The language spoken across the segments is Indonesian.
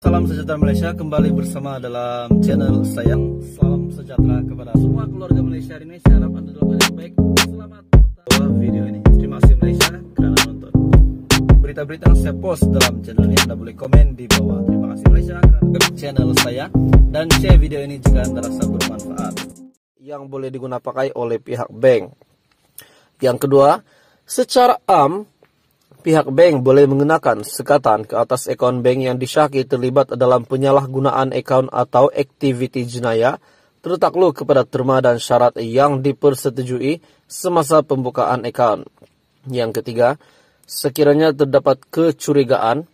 Salam sejahtera Malaysia kembali bersama dalam channel sayang Salam sejahtera kepada semua keluarga Malaysia hari ini Saya harap anda dalam keadaan baik Selamat menonton video ini Terima kasih Malaysia kerana nonton Berita-berita yang saya post dalam channel ini Anda boleh komen di bawah Terima kasih Malaysia kerana channel saya Dan share video ini jika anda rasa bermanfaat Yang boleh digunakan oleh pihak bank Yang kedua Secara am pihak bank boleh mengenakan sekatan ke atas akun bank yang disyaki terlibat dalam penyalahgunaan akun atau aktiviti jenayah tertakluk kepada terma dan syarat yang dipersetujui semasa pembukaan akun. Yang ketiga, sekiranya terdapat kecurigaan,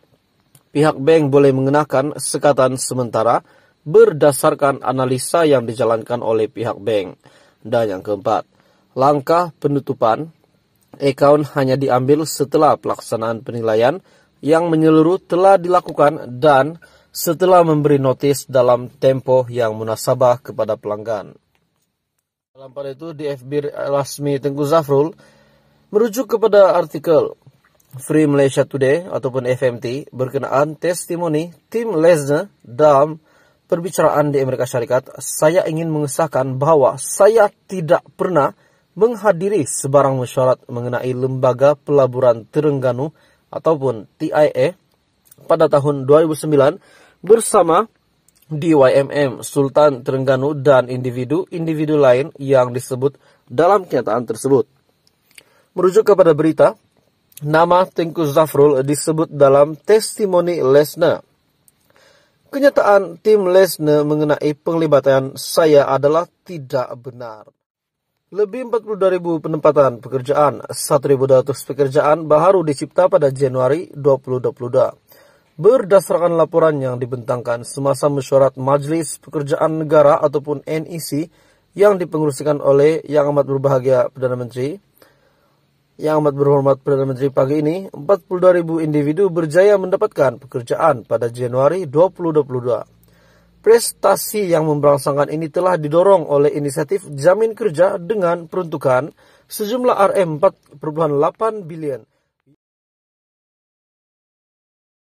pihak bank boleh mengenakan sekatan sementara berdasarkan analisa yang dijalankan oleh pihak bank. Dan yang keempat, langkah penutupan account hanya diambil setelah pelaksanaan penilaian yang menyeluruh telah dilakukan dan setelah memberi notis dalam tempo yang munasabah kepada pelanggan. Dalam pada itu, FB Rasmi Tengku Zafrul merujuk kepada artikel Free Malaysia Today ataupun FMT berkenaan testimoni Tim Lesner dalam perbicaraan di Amerika Syarikat, saya ingin mengesahkan bahwa saya tidak pernah menghadiri sebarang mesyuarat mengenai Lembaga Pelaburan Terengganu ataupun TIE pada tahun 2009 bersama DYMM Sultan Terengganu dan individu-individu lain yang disebut dalam kenyataan tersebut. Merujuk kepada berita, nama Tengku Zafrul disebut dalam testimoni Lesna. Kenyataan tim Lesna mengenai penglibatan saya adalah tidak benar. Lebih 42.000 penempatan pekerjaan, 1.200 pekerjaan baru dicipta pada Januari 2022. Berdasarkan laporan yang dibentangkan semasa mesyuarat Majelis Pekerjaan Negara ataupun NEC yang dipengurusikan oleh Yang Amat Berbahagia Perdana Menteri, Yang Amat Berhormat Perdana Menteri pagi ini, 42.000 individu berjaya mendapatkan pekerjaan pada Januari 2022. Prestasi yang memberangsangkan ini telah didorong oleh inisiatif Jamin Kerja dengan peruntukan sejumlah RM 4,8 bilion.